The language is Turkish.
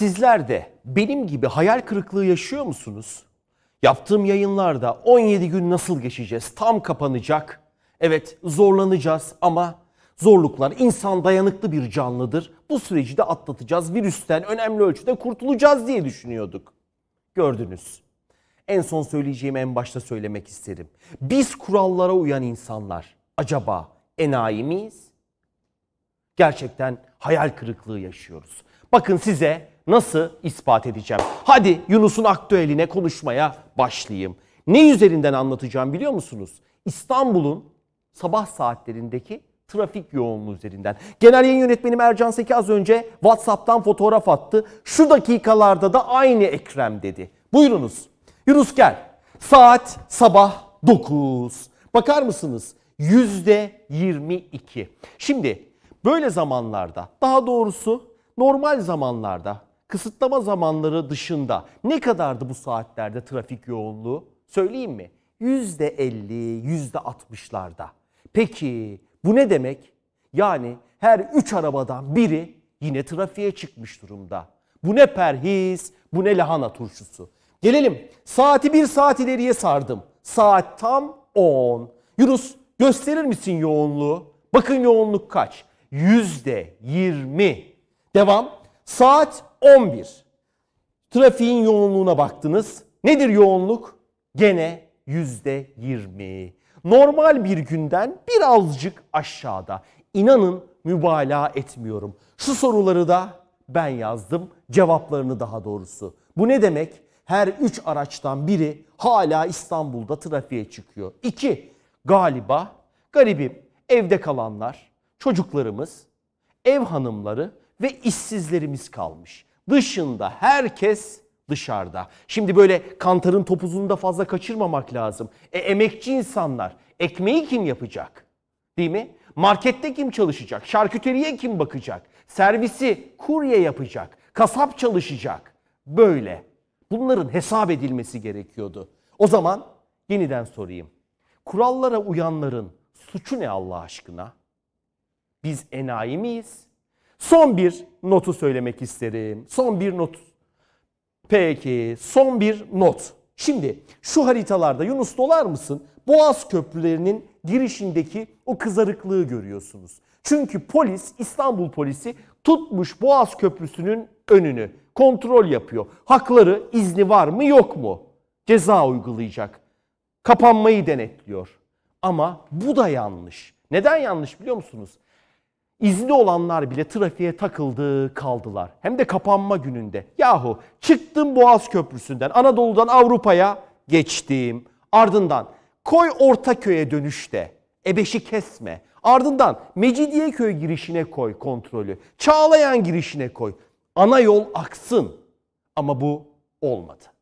Sizler de benim gibi hayal kırıklığı yaşıyor musunuz? Yaptığım yayınlarda 17 gün nasıl geçeceğiz? Tam kapanacak. Evet zorlanacağız ama zorluklar insan dayanıklı bir canlıdır. Bu süreci de atlatacağız. Virüsten önemli ölçüde kurtulacağız diye düşünüyorduk. Gördünüz. En son söyleyeceğimi en başta söylemek isterim. Biz kurallara uyan insanlar acaba enayi miyiz? Gerçekten hayal kırıklığı yaşıyoruz. Bakın size nasıl ispat edeceğim. Hadi Yunus'un aktüeline konuşmaya başlayayım. Ne üzerinden anlatacağım biliyor musunuz? İstanbul'un sabah saatlerindeki trafik yoğunluğu üzerinden. Genel yayın yönetmenim Ercan Seki az önce WhatsApp'tan fotoğraf attı. Şu dakikalarda da aynı Ekrem dedi. Buyurunuz. Yunus gel. Saat sabah 9. Bakar mısınız? Yüzde 22. Şimdi böyle zamanlarda daha doğrusu normal zamanlarda, kısıtlama zamanları dışında ne kadardı bu saatlerde trafik yoğunluğu? Söyleyeyim mi? %50, %60'larda. Peki bu ne demek? Yani her üç arabadan biri yine trafiğe çıkmış durumda. Bu ne perhis, bu ne lahana turşusu. Gelelim saati bir saat ileriye sardım. Saat tam 10. Yunus gösterir misin yoğunluğu? Bakın yoğunluk kaç? Yüzde 20. Devam. Saat 11. Trafiğin yoğunluğuna baktınız. Nedir yoğunluk? Gene yüzde %20. Normal bir günden birazcık aşağıda. İnanın mübalağa etmiyorum. Şu soruları da ben yazdım. Cevaplarını daha doğrusu. Bu ne demek? Her 3 araçtan biri hala İstanbul'da trafiğe çıkıyor. 2. Galiba garibim evde kalanlar, çocuklarımız, ev hanımları ve işsizlerimiz kalmış. Dışında herkes dışarıda. Şimdi böyle kantarın topuzunu da fazla kaçırmamak lazım. E, emekçi insanlar ekmeği kim yapacak? Değil mi? Markette kim çalışacak? Şarküteriye kim bakacak? Servisi kurye yapacak? Kasap çalışacak? Böyle. Bunların hesap edilmesi gerekiyordu. O zaman yeniden sorayım. Kurallara uyanların suçu ne Allah aşkına? Biz enayi miyiz? Son bir notu söylemek isterim. Son bir not. Peki son bir not. Şimdi şu haritalarda Yunus dolar mısın? Boğaz köprülerinin girişindeki o kızarıklığı görüyorsunuz. Çünkü polis, İstanbul polisi tutmuş Boğaz Köprüsü'nün önünü kontrol yapıyor. Hakları, izni var mı yok mu? Ceza uygulayacak. Kapanmayı denetliyor. Ama bu da yanlış. Neden yanlış biliyor musunuz? İzli olanlar bile trafiğe takıldı kaldılar. Hem de kapanma gününde. Yahu çıktım Boğaz Köprüsü'nden Anadolu'dan Avrupa'ya geçtim. Ardından koy Ortaköy'e dönüşte. Ebeşi kesme. Ardından Mecidiyeköy girişine koy kontrolü. Çağlayan girişine koy. Ana yol aksın. Ama bu olmadı.